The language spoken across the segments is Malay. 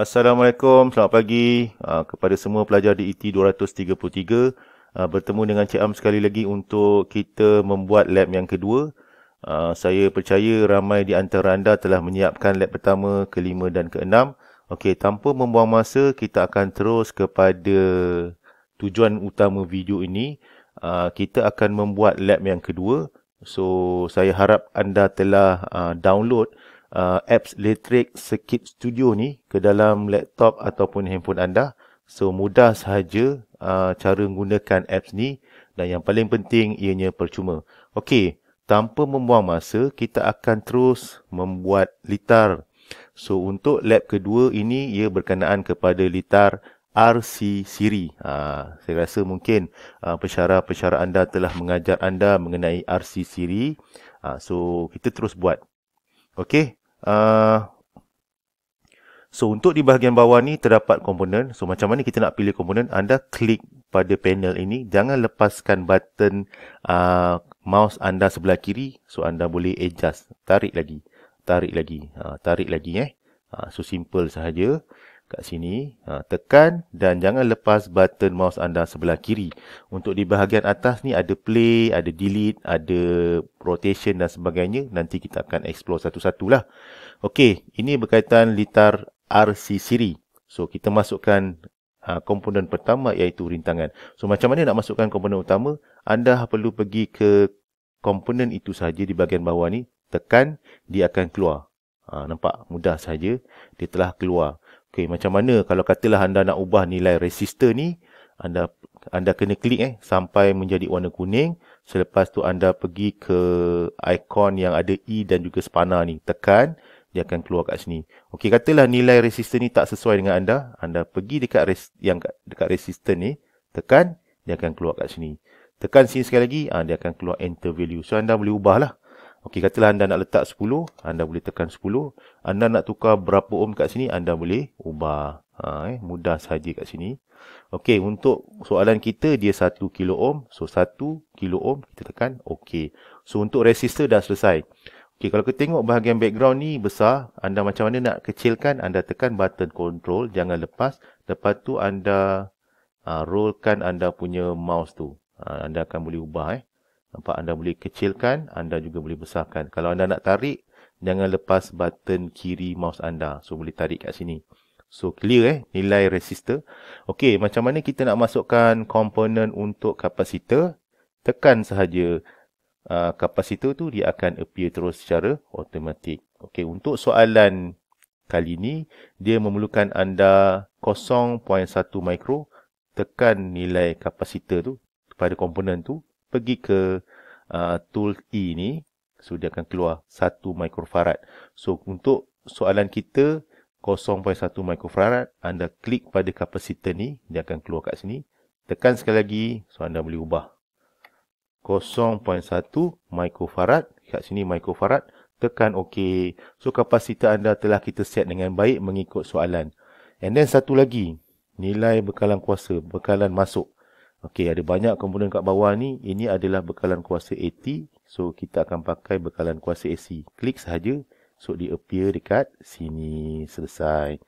Assalamualaikum, selamat pagi uh, kepada semua pelajar di IT 233. Uh, bertemu dengan Cik Am sekali lagi untuk kita membuat lab yang kedua. Uh, saya percaya ramai di antara anda telah menyiapkan lab pertama, kelima dan keenam. Okey, tanpa membuang masa, kita akan terus kepada tujuan utama video ini. Uh, kita akan membuat lab yang kedua. So, saya harap anda telah uh, download uh, apps elektrik Circuit Studio ni ke dalam laptop ataupun handphone anda. So mudah sahaja uh, cara menggunakan apps ni dan yang paling penting ianya percuma. Okey, tanpa membuang masa, kita akan terus membuat litar. So untuk lab kedua ini ia berkenaan kepada litar RC Siri. Ha, saya rasa mungkin uh, pesara-pesara anda telah mengajar anda mengenai RC Siri. Ha, so kita terus buat. Okey. Uh, so, untuk di bahagian bawah ni terdapat komponen. So, macam mana kita nak pilih komponen? Anda klik pada panel ini. Jangan lepaskan button uh, mouse anda sebelah kiri. So, anda boleh adjust. Tarik lagi. Tarik lagi. Uh, tarik lagi eh. Uh, so, simple sahaja kat sini. Ha, tekan dan jangan lepas button mouse anda sebelah kiri. Untuk di bahagian atas ni ada play, ada delete, ada rotation dan sebagainya. Nanti kita akan explore satu satulah Okey, ini berkaitan litar RC Siri. So, kita masukkan ha, komponen pertama iaitu rintangan. So, macam mana nak masukkan komponen utama? Anda perlu pergi ke komponen itu saja di bahagian bawah ni. Tekan, dia akan keluar. Ha, nampak? Mudah saja. Dia telah keluar. Okey, macam mana kalau katalah anda nak ubah nilai resistor ni, anda anda kena klik eh sampai menjadi warna kuning. Selepas tu anda pergi ke ikon yang ada E dan juga spana ni. Tekan, dia akan keluar kat sini. Okey, katalah nilai resistor ni tak sesuai dengan anda, anda pergi dekat res, yang dekat resistor ni, tekan, dia akan keluar kat sini. Tekan sini sekali lagi, ha, dia akan keluar enter value. So anda boleh ubahlah. Okey, katalah anda nak letak 10, anda boleh tekan 10. Anda nak tukar berapa ohm kat sini, anda boleh ubah. Ha, eh, mudah saja kat sini. Okey, untuk soalan kita, dia 1 kilo ohm. So, 1 kilo ohm, kita tekan OK. So, untuk resistor dah selesai. Okey, kalau kita tengok bahagian background ni besar, anda macam mana nak kecilkan, anda tekan button control, jangan lepas. Lepas tu, anda uh, rollkan anda punya mouse tu. Uh, anda akan boleh ubah eh. Nampak anda boleh kecilkan, anda juga boleh besarkan. Kalau anda nak tarik, jangan lepas button kiri mouse anda. So boleh tarik kat sini. So clear eh nilai resistor. Okey, macam mana kita nak masukkan komponen untuk kapasitor? Tekan sahaja uh, kapasitor tu dia akan appear terus secara automatik. Okey, untuk soalan kali ini dia memerlukan anda 0.1 micro. tekan nilai kapasitor tu pada komponen tu pergi ke uh, tool E ni so dia akan keluar 1 microfarad. So untuk soalan kita 0.1 microfarad anda klik pada kapasitor ni dia akan keluar kat sini. Tekan sekali lagi so anda boleh ubah. 0.1 microfarad kat sini microfarad tekan OK. So kapasitor anda telah kita set dengan baik mengikut soalan. And then satu lagi, nilai bekalan kuasa, bekalan masuk. Okey, ada banyak komponen kat bawah ni. Ini adalah bekalan kuasa AT. So, kita akan pakai bekalan kuasa AC. Klik sahaja. So, dia appear dekat sini. Selesai.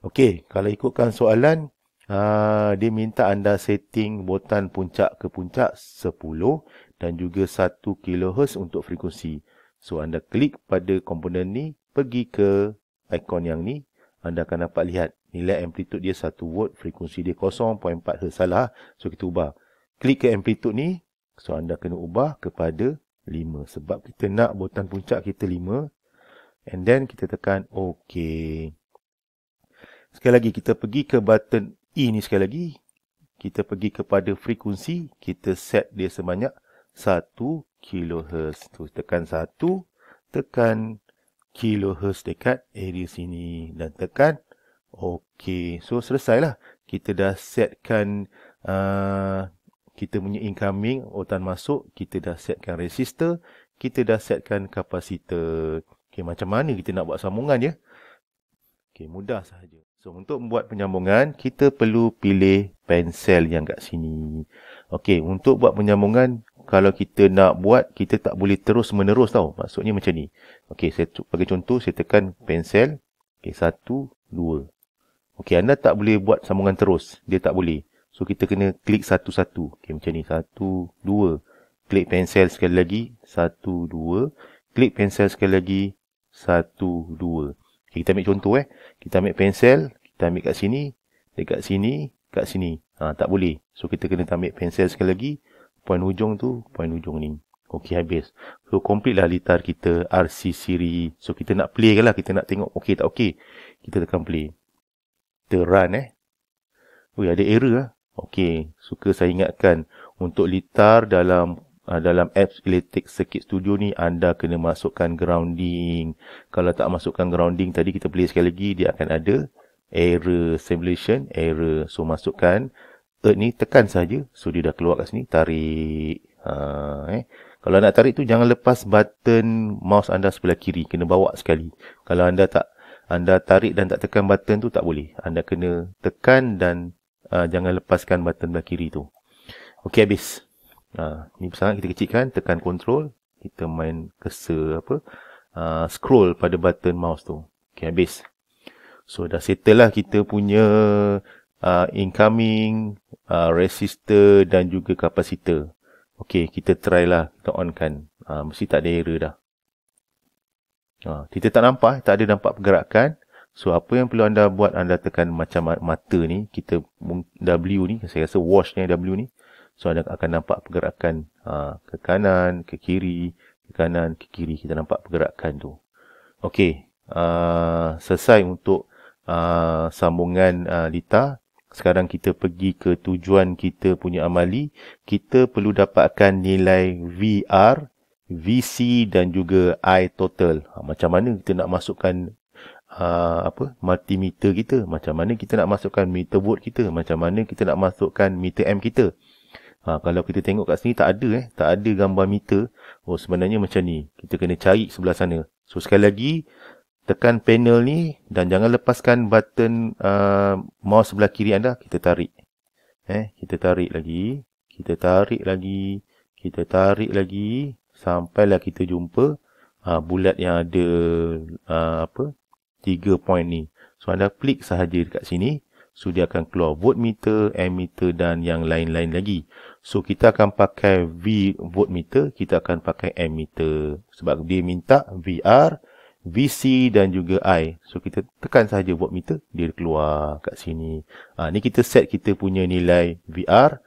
Okey, kalau ikutkan soalan, aa, ah, dia minta anda setting botan puncak ke puncak 10 dan juga 1 kHz untuk frekuensi. So, anda klik pada komponen ni, pergi ke ikon yang ni, anda akan dapat lihat nilai amplitude dia 1 volt, frekuensi dia 0.4 Hz salah. So kita ubah. Klik ke amplitude ni, so anda kena ubah kepada 5. Sebab kita nak botan puncak kita 5. And then kita tekan OK. Sekali lagi kita pergi ke button E ni sekali lagi. Kita pergi kepada frekuensi, kita set dia sebanyak 1 kHz. Tu tekan 1, tekan kHz dekat area sini dan tekan Okey, so selesailah. Kita dah setkan uh, kita punya incoming otan masuk, kita dah setkan resistor, kita dah setkan kapasitor. Okey, macam mana kita nak buat sambungan ya? Okey, mudah sahaja. So, untuk membuat penyambungan, kita perlu pilih pensel yang kat sini. Okey, untuk buat penyambungan, kalau kita nak buat, kita tak boleh terus menerus tau. Maksudnya macam ni. Okey, saya bagi contoh, saya tekan pensel. Okey, satu, dua. Okey, anda tak boleh buat sambungan terus. Dia tak boleh. So, kita kena klik satu-satu. Okey, macam ni. Satu, dua. Klik pensel sekali lagi. Satu, dua. Klik pensel sekali lagi. Satu, dua. Okay, kita ambil contoh eh. Kita ambil pensel. Kita ambil kat sini. Dekat sini. Kat sini. Ha, tak boleh. So, kita kena ambil pensel sekali lagi. Poin hujung tu. Poin hujung ni. Okey, habis. So, complete lah litar kita. RC Siri. So, kita nak play ke lah. Kita nak tengok okey tak okey. Kita tekan play kita run eh. Oh, ada error lah. Okey, suka saya ingatkan untuk litar dalam uh, dalam apps Electric Circuit Studio ni anda kena masukkan grounding. Kalau tak masukkan grounding tadi kita play sekali lagi dia akan ada error simulation error. So masukkan earth ni tekan saja. So dia dah keluar kat sini tarik. Ha, eh. Kalau nak tarik tu jangan lepas button mouse anda sebelah kiri. Kena bawa sekali. Kalau anda tak anda tarik dan tak tekan button tu tak boleh. Anda kena tekan dan uh, jangan lepaskan button belah kiri tu. Okey habis. Ha uh, ni pasal kita kecilkan tekan control, kita main cursor apa uh, scroll pada button mouse tu. Okey habis. So dah settle lah kita punya uh, incoming uh, resistor dan juga kapasitor. Okey, kita try lah kita onkan. Ah uh, mesti tak ada error dah. Ha, kita tak nampak, tak ada nampak pergerakan. So, apa yang perlu anda buat, anda tekan macam mata ni, kita W ni, saya rasa wash ni W ni. So, anda akan nampak pergerakan ha, ke kanan, ke kiri, ke kanan, ke kiri. Kita nampak pergerakan tu. Okey, uh, selesai untuk uh, sambungan uh, lita. Sekarang kita pergi ke tujuan kita punya amali. Kita perlu dapatkan nilai VR VC dan juga I total. Ha, macam mana kita nak masukkan uh, apa multimeter kita? Macam mana kita nak masukkan meter volt kita? Macam mana kita nak masukkan meter amp kita? Ha, kalau kita tengok kat sini tak ada eh, tak ada gambar meter. Oh sebenarnya macam ni. Kita kena cari sebelah sana. So sekali lagi tekan panel ni dan jangan lepaskan button uh, mouse sebelah kiri anda kita tarik. Eh, kita tarik lagi, kita tarik lagi, kita tarik lagi, sampailah kita jumpa uh, bulat yang ada uh, apa tiga point ni. So anda klik sahaja dekat sini, so dia akan keluar voltmeter, ammeter dan yang lain-lain lagi. So kita akan pakai V voltmeter, kita akan pakai ammeter sebab dia minta VR, VC dan juga I. So kita tekan sahaja voltmeter, dia keluar kat sini. Ah ha, ni kita set kita punya nilai VR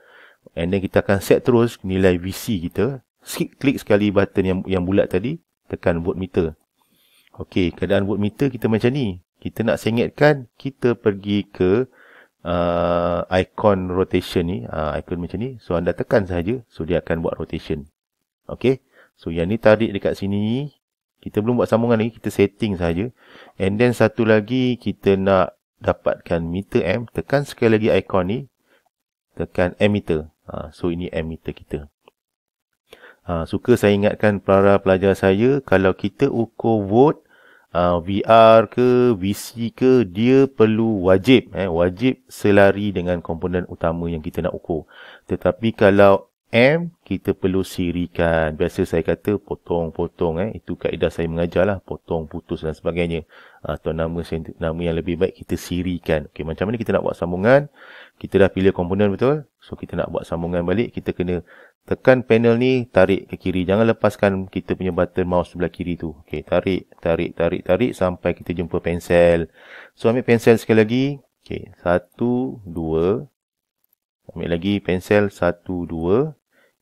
and then kita akan set terus nilai VC kita sik, klik sekali button yang yang bulat tadi, tekan voltmeter. Okey, keadaan voltmeter kita macam ni. Kita nak sengitkan, kita pergi ke uh, icon rotation ni, uh, icon macam ni. So anda tekan saja, so dia akan buat rotation. Okey. So yang ni tarik dekat sini, kita belum buat sambungan lagi, kita setting saja. And then satu lagi kita nak dapatkan meter M, tekan sekali lagi icon ni. Tekan ammeter. Ha, so ini ammeter kita. Ha, suka saya ingatkan para pelajar saya, kalau kita ukur vote, ha, VR ke, VC ke, dia perlu wajib. Eh, wajib selari dengan komponen utama yang kita nak ukur. Tetapi kalau M kita perlu sirikan. Biasa saya kata potong-potong eh itu kaedah saya mengajarlah potong putus dan sebagainya. Atau nama nama yang lebih baik kita sirikan. Okey macam mana kita nak buat sambungan? Kita dah pilih komponen betul? So kita nak buat sambungan balik kita kena tekan panel ni tarik ke kiri. Jangan lepaskan kita punya button mouse sebelah kiri tu. Okey tarik tarik tarik tarik sampai kita jumpa pensel. So ambil pensel sekali lagi. Okey 1 2 Ambil lagi pensel 1, 2.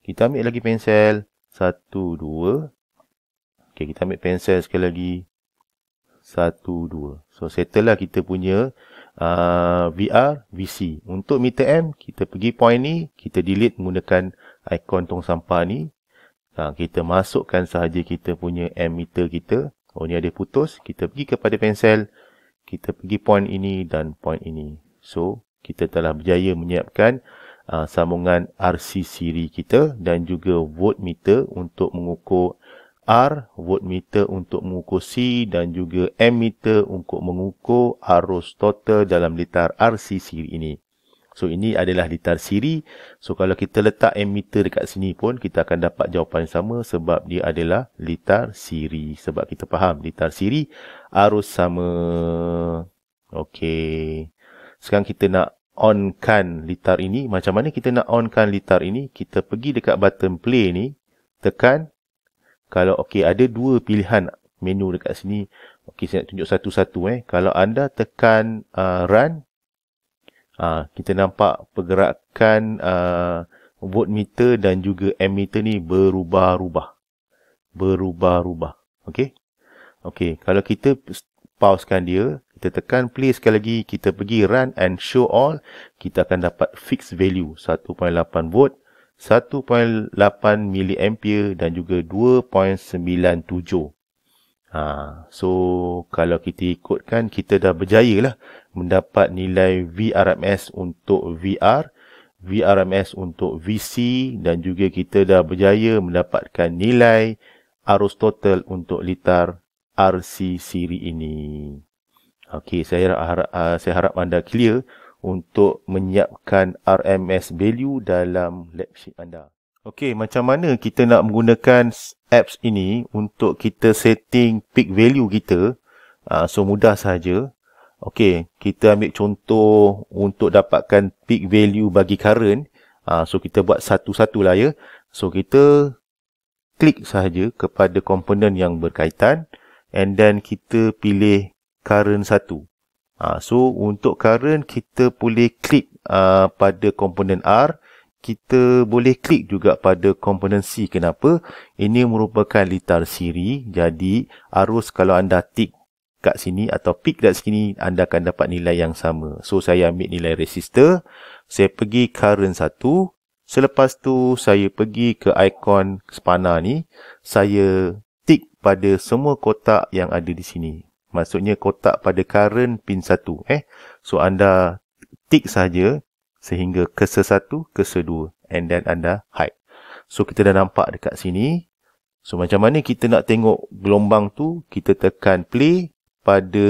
Kita ambil lagi pensel 1, 2. Okey, kita ambil pensel sekali lagi 1, 2. So, settle lah kita punya uh, VR, VC. Untuk meter M, kita pergi point ni, kita delete menggunakan ikon tong sampah ni. Ha, kita masukkan sahaja kita punya M meter kita. Oh, ni ada putus. Kita pergi kepada pensel. Kita pergi point ini dan point ini. So, kita telah berjaya menyiapkan uh, sambungan RC siri kita dan juga voltmeter untuk mengukur R, voltmeter untuk mengukur C dan juga ammeter untuk mengukur arus total dalam litar RC siri ini. So ini adalah litar siri. So kalau kita letak ammeter dekat sini pun kita akan dapat jawapan yang sama sebab dia adalah litar siri. Sebab kita faham litar siri arus sama. Okey. Sekarang kita nak onkan litar ini. Macam mana kita nak onkan litar ini? Kita pergi dekat button play ni, tekan. Kalau okey, ada dua pilihan menu dekat sini. Okey, saya nak tunjuk satu-satu eh. Kalau anda tekan uh, run, uh, kita nampak pergerakan uh, meter dan juga ammeter ni berubah-ubah. Berubah-ubah. Okey? Okey, kalau kita pausekan dia, kita tekan play sekali lagi kita pergi run and show all kita akan dapat fixed value 1.8 volt 1.8 ampere dan juga 2.97 ha, so kalau kita ikutkan kita dah berjaya lah mendapat nilai VRMS untuk VR VRMS untuk VC dan juga kita dah berjaya mendapatkan nilai arus total untuk litar RC siri ini Okey, saya harap, uh, saya harap anda clear untuk menyiapkan RMS value dalam lab anda. Okey, macam mana kita nak menggunakan apps ini untuk kita setting peak value kita? Uh, so mudah saja. Okey, kita ambil contoh untuk dapatkan peak value bagi current. Uh, so kita buat satu-satu lah ya. So kita klik sahaja kepada komponen yang berkaitan and then kita pilih current satu. Ha, so untuk current kita boleh klik uh, ah, pada komponen R kita boleh klik juga pada komponen C kenapa ini merupakan litar siri jadi arus kalau anda tick kat sini atau pick kat sini anda akan dapat nilai yang sama so saya ambil nilai resistor saya pergi current satu. selepas tu saya pergi ke ikon spanner ni saya tick pada semua kotak yang ada di sini maksudnya kotak pada current pin 1 eh so anda tick saja sehingga ke 1 ke 2 and then anda hide so kita dah nampak dekat sini so macam mana kita nak tengok gelombang tu kita tekan play pada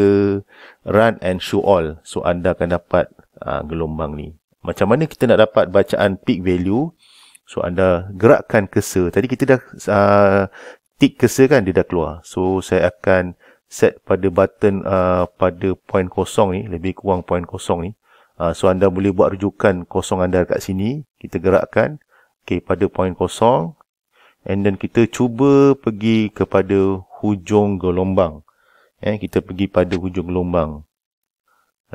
run and show all so anda akan dapat uh, gelombang ni macam mana kita nak dapat bacaan peak value so anda gerakkan keser. tadi kita dah uh, ah, tick keser kan dia dah keluar so saya akan set pada button uh, pada point kosong ni lebih kurang point kosong ni uh, so anda boleh buat rujukan kosong anda dekat sini kita gerakkan okey pada point kosong and then kita cuba pergi kepada hujung gelombang eh kita pergi pada hujung gelombang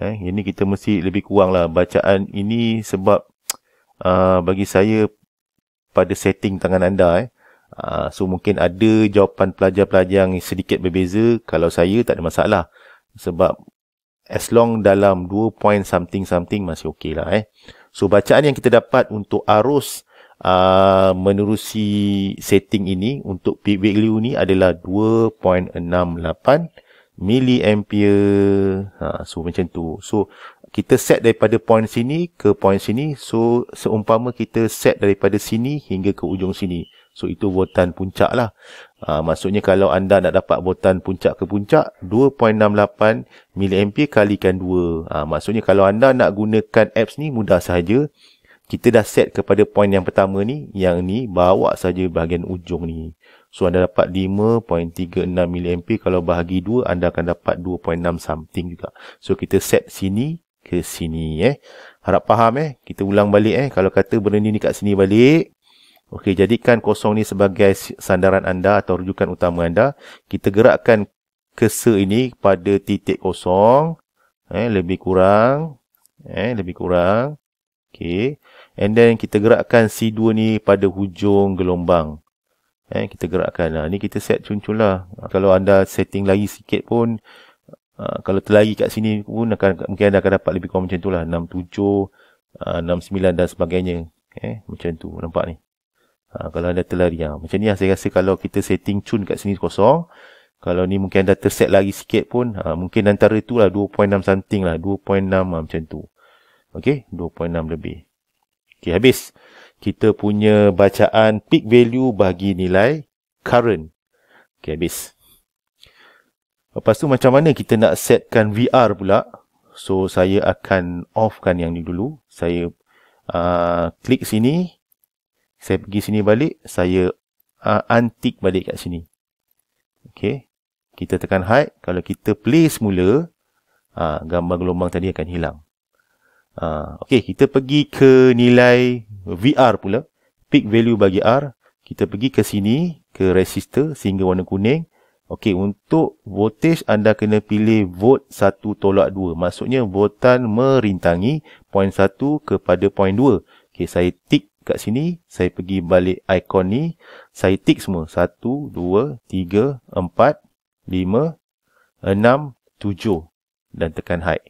eh ini kita mesti lebih lah. bacaan ini sebab uh, bagi saya pada setting tangan anda eh Ah, so mungkin ada jawapan pelajar-pelajar yang sedikit berbeza kalau saya tak ada masalah sebab as long dalam 2 point something something masih okey lah eh so bacaan yang kita dapat untuk arus uh, menerusi setting ini untuk peak value ni adalah 2.68 miliampere ha, so macam tu so kita set daripada point sini ke point sini so seumpama kita set daripada sini hingga ke ujung sini So itu botan puncak lah. Ha, maksudnya kalau anda nak dapat botan puncak ke puncak, 2.68 mA kalikan 2. Ha, ah, maksudnya kalau anda nak gunakan apps ni mudah sahaja. Kita dah set kepada point yang pertama ni, yang ni bawa saja bahagian ujung ni. So anda dapat 5.36 mA kalau bahagi 2 anda akan dapat 2.6 something juga. So kita set sini ke sini eh. Harap faham eh. Kita ulang balik eh. Kalau kata benda ni dekat sini balik. Okey, jadikan kosong ni sebagai sandaran anda atau rujukan utama anda. Kita gerakkan kese ini pada titik kosong. Eh, lebih kurang. Eh, lebih kurang. Okey. And then kita gerakkan C2 ni pada hujung gelombang. Eh, kita gerakkan. Ha, ni kita set cun-cun lah. Ha, kalau anda setting lagi sikit pun, ha, kalau terlari kat sini pun, akan, mungkin anda akan dapat lebih kurang macam tu lah. 6, 7, 6, 9 dan sebagainya. Eh, macam tu. Nampak ni. Ha, kalau data lari ha. Macam ni lah saya rasa kalau kita setting tune kat sini kosong Kalau ni mungkin anda terset lagi sikit pun ha, Mungkin antara tu lah 2.6 something lah 2.6 ha, lah macam tu Okay 2.6 lebih Okay habis Kita punya bacaan peak value bagi nilai current Okay habis Lepas tu macam mana kita nak setkan VR pula So saya akan offkan yang ni dulu Saya uh, klik sini saya pergi sini balik, saya uh, antik balik kat sini. Okey. Kita tekan hide, kalau kita play semula, uh, gambar gelombang tadi akan hilang. Uh, Okey, kita pergi ke nilai VR pula. Pick value bagi R. Kita pergi ke sini, ke resistor sehingga warna kuning. Okey, untuk voltage anda kena pilih volt 1 tolak 2. Maksudnya voltan merintangi point 1 kepada point 2. Okey, saya tick kat sini, saya pergi balik ikon ni, saya tick semua. 1, 2, 3, 4, 5, 6, 7 dan tekan hide.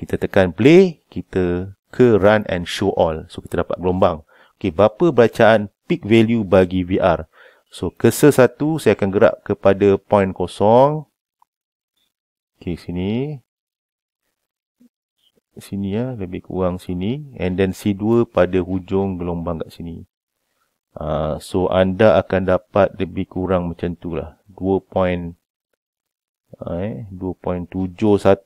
Kita tekan play, kita ke run and show all. So, kita dapat gelombang. Okey, berapa bacaan peak value bagi VR? So, cursor 1, saya akan gerak kepada point kosong. Okey, sini sini ya, lebih kurang sini and then C2 pada hujung gelombang kat sini. Uh, so anda akan dapat lebih kurang macam tu lah 2.71 uh, ah, eh,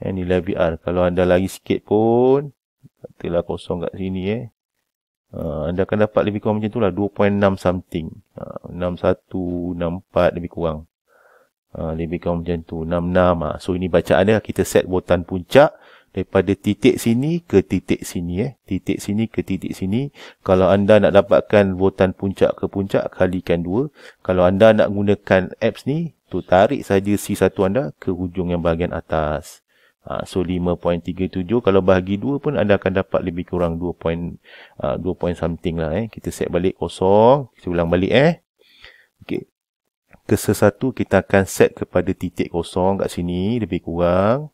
eh nilai VR kalau anda lagi sikit pun katalah kosong kat sini eh. uh, anda akan dapat lebih kurang macam tu lah 2.6 something uh, 6.1, 6.4 lebih kurang uh, lebih kurang macam tu 6.6 lah. so ini bacaan dia kita set botan puncak daripada titik sini ke titik sini eh titik sini ke titik sini kalau anda nak dapatkan voltan puncak ke puncak kalikan 2 kalau anda nak gunakan apps ni tu tarik saja C1 anda ke hujung yang bahagian atas ha, so 5.37 kalau bahagi 2 pun anda akan dapat lebih kurang 2. Point, ha, uh, 2 point something lah eh kita set balik kosong kita ulang balik eh okey ke sesatu kita akan set kepada titik kosong kat sini lebih kurang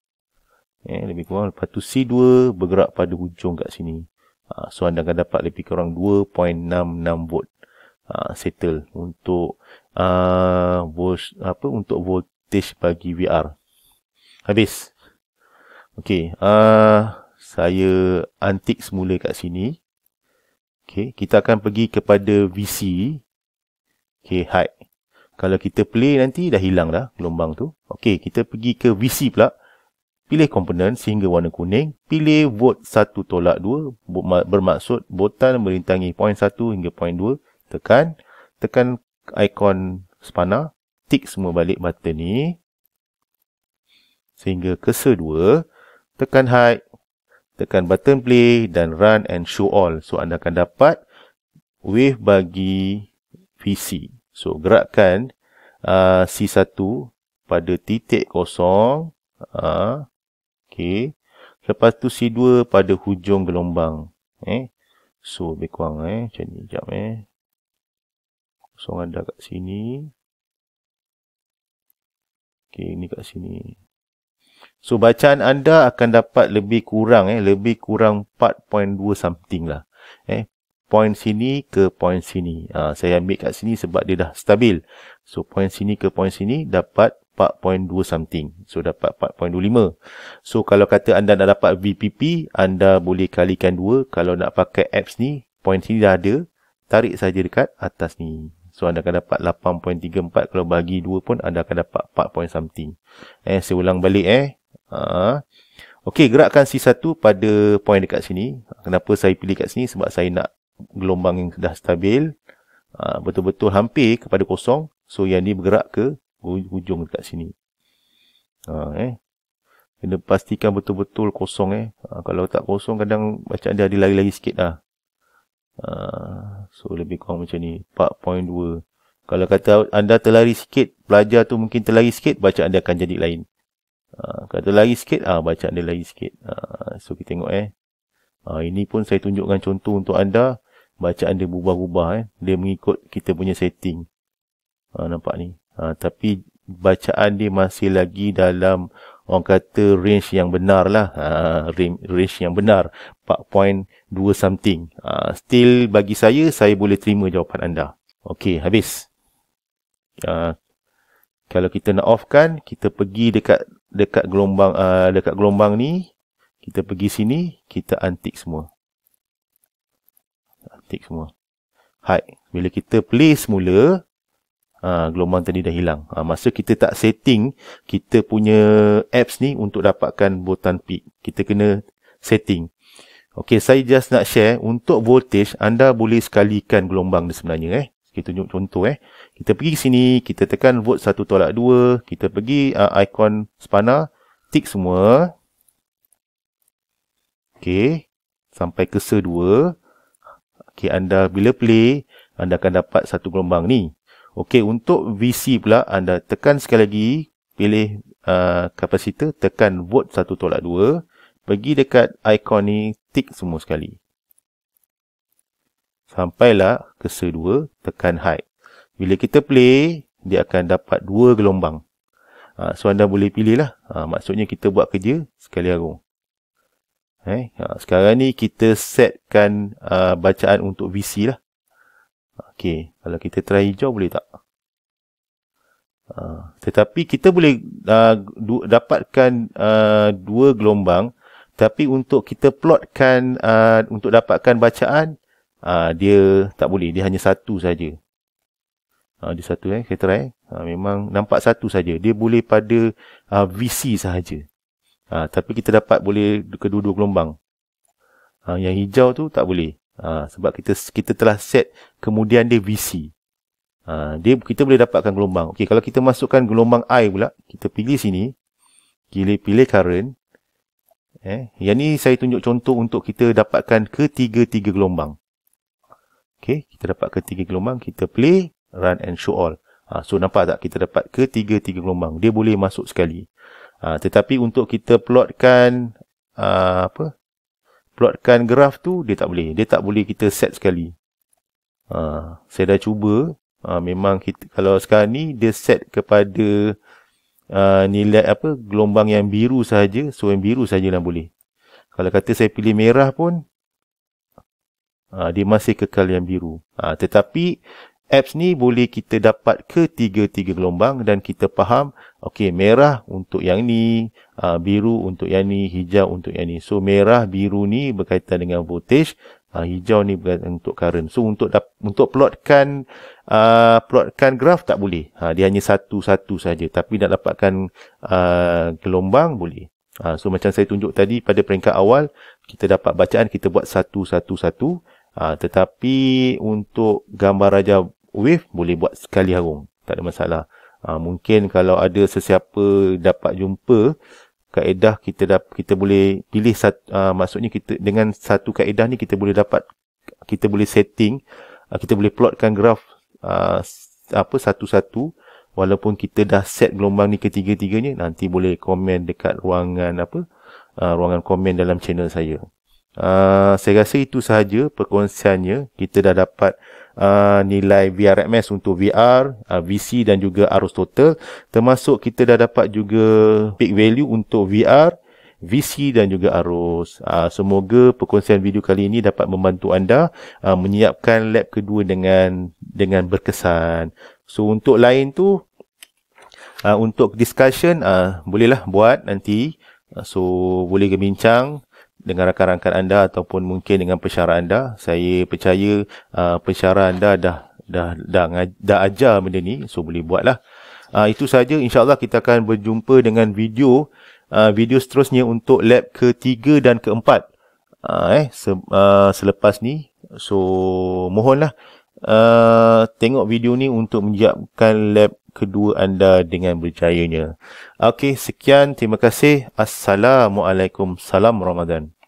Eh, lebih kurang. Lepas tu C2 bergerak pada hujung kat sini. Ha, so anda akan dapat lebih kurang 2.66 volt ha, settle untuk uh, volt, apa untuk voltage bagi VR. Habis. Okey. Uh, saya antik semula kat sini. Okey. Kita akan pergi kepada VC. Okey. High. Kalau kita play nanti dah hilang dah gelombang tu. Okey. Kita pergi ke VC pula pilih komponen sehingga warna kuning, pilih vote 1 tolak 2 bermaksud botan merintangi poin 1 hingga poin 2, tekan, tekan ikon spana, tick semua balik button ni sehingga cursor kedua. tekan hide, tekan button play dan run and show all. So anda akan dapat wave bagi PC. So gerakkan uh, C1 pada titik kosong. Uh, Okey. Lepas tu C2 pada hujung gelombang. Eh. So lebih kurang eh. Macam ni. Sekejap eh. Kosong ada kat sini. Okey. Ini kat sini. So bacaan anda akan dapat lebih kurang eh. Lebih kurang 4.2 something lah. Eh. Point sini ke point sini. Ha, saya ambil kat sini sebab dia dah stabil. So point sini ke point sini dapat 4.2 something. So dapat 4.25. So kalau kata anda nak dapat VPP, anda boleh kalikan 2. Kalau nak pakai apps ni, point sini dah ada. Tarik saja dekat atas ni. So anda akan dapat 8.34. Kalau bagi 2 pun anda akan dapat 4. something. Eh, saya ulang balik eh. Uh, Okey, gerakkan C1 pada point dekat sini. Kenapa saya pilih kat sini? Sebab saya nak gelombang yang dah stabil. Uh, betul-betul hampir kepada kosong. So yang ni bergerak ke hujung dekat sini. Ha, eh. Kena pastikan betul-betul kosong eh. Ha, kalau tak kosong kadang macam dia ada lagi lari sikit lah. Ha, so lebih kurang macam ni. 4.2. Kalau kata anda terlari sikit, pelajar tu mungkin terlari sikit, bacaan dia akan jadi lain. Ha, kata lari sikit, ah ha, bacaan dia lari sikit. Ha, so kita tengok eh. Ha, ini pun saya tunjukkan contoh untuk anda. Bacaan dia berubah-ubah eh. Dia mengikut kita punya setting. Ha, nampak ni. Ha, tapi bacaan dia masih lagi dalam orang kata range yang benar lah. Ha, range yang benar. 4.2 something. Ha, still bagi saya, saya boleh terima jawapan anda. Okey, habis. Ha, kalau kita nak offkan, kita pergi dekat dekat gelombang uh, dekat gelombang ni. Kita pergi sini, kita antik semua. Antik semua. Hai, bila kita play semula, Uh, gelombang tadi dah hilang. Uh, masa kita tak setting kita punya apps ni untuk dapatkan botan peak. Kita kena setting. Okey, saya just nak share untuk voltage anda boleh sekalikan gelombang dia sebenarnya eh. Kita tunjuk contoh eh. Kita pergi sini, kita tekan volt 1 tolak 2, kita pergi uh, icon spana, tick semua. Okey, sampai ke 2. Okey, anda bila play anda akan dapat satu gelombang ni. Okey, untuk VC pula anda tekan sekali lagi pilih uh, kapasitor, tekan volt 1 tolak 2, pergi dekat ikon ni tick semua sekali. Sampailah ke sedua, tekan high. Bila kita play, dia akan dapat dua gelombang. Ha, so anda boleh pilih lah. Ha, ah, maksudnya kita buat kerja sekali arung. Eh, ha, sekarang ni kita setkan uh, bacaan untuk VC lah. Okey, kalau kita try hijau boleh tak? Uh, tetapi kita boleh uh, du- dapatkan uh, dua gelombang tapi untuk kita plotkan uh, untuk dapatkan bacaan uh, dia tak boleh dia hanya satu saja. Ah uh, dia satu eh kita try. Uh, memang nampak satu saja. Dia boleh pada uh, VC sahaja. Uh, tapi kita dapat boleh kedua-dua gelombang. Uh, yang hijau tu tak boleh. Ha, sebab kita kita telah set kemudian dia VC. Ha, dia kita boleh dapatkan gelombang. Okey, kalau kita masukkan gelombang I pula, kita pilih sini. Pilih pilih current. Eh, yang ni saya tunjuk contoh untuk kita dapatkan ketiga-tiga gelombang. Okey, kita dapat ketiga gelombang, kita play run and show all. Ha, so nampak tak kita dapat ketiga-tiga gelombang. Dia boleh masuk sekali. Ha, tetapi untuk kita plotkan ha, apa? plotkan graf tu dia tak boleh dia tak boleh kita set sekali ha, saya dah cuba ha, memang kita, kalau sekarang ni dia set kepada ha, nilai apa gelombang yang biru saja so yang biru sajalah boleh kalau kata saya pilih merah pun ha, dia masih kekal yang biru ha, tetapi apps ni boleh kita dapat ke tiga tiga gelombang dan kita faham okey merah untuk yang ni uh, biru untuk yang ni hijau untuk yang ni so merah biru ni berkaitan dengan voltage uh, hijau ni untuk current so untuk da- untuk plotkan uh, plotkan graf tak boleh ha dia hanya satu-satu saja tapi nak dapatkan uh, gelombang boleh uh, so macam saya tunjuk tadi pada peringkat awal kita dapat bacaan kita buat satu-satu-satu Ha, tetapi untuk gambar raja wave boleh buat sekali harung tak ada masalah ha, mungkin kalau ada sesiapa dapat jumpa kaedah kita dap, kita boleh pilih satu ha, ah, maksudnya kita dengan satu kaedah ni kita boleh dapat kita boleh setting ha, kita boleh plotkan graf ha, apa satu-satu walaupun kita dah set gelombang ni ketiga-tiganya nanti boleh komen dekat ruangan apa ha, ruangan komen dalam channel saya Uh, saya rasa itu sahaja perkongsiannya kita dah dapat Uh, nilai VRMS untuk VR, uh, VC dan juga arus total. Termasuk kita dah dapat juga peak value untuk VR, VC dan juga arus. Uh, semoga perkongsian video kali ini dapat membantu anda uh, menyiapkan lab kedua dengan dengan berkesan. So untuk lain tu uh, untuk discussion uh, bolehlah buat nanti. Uh, so boleh bincang dengan rakan-rakan anda ataupun mungkin dengan pesara anda. Saya percaya uh, pesara anda dah dah dah dah ajar benda ni so boleh buatlah. Uh, itu saja insyaallah kita akan berjumpa dengan video uh, video seterusnya untuk lab ketiga dan keempat. Uh, eh se- uh, selepas ni so mohonlah uh, tengok video ni untuk menjawabkan lab kedua anda dengan berjayanya. Okey, sekian. Terima kasih. Assalamualaikum. Salam Ramadan.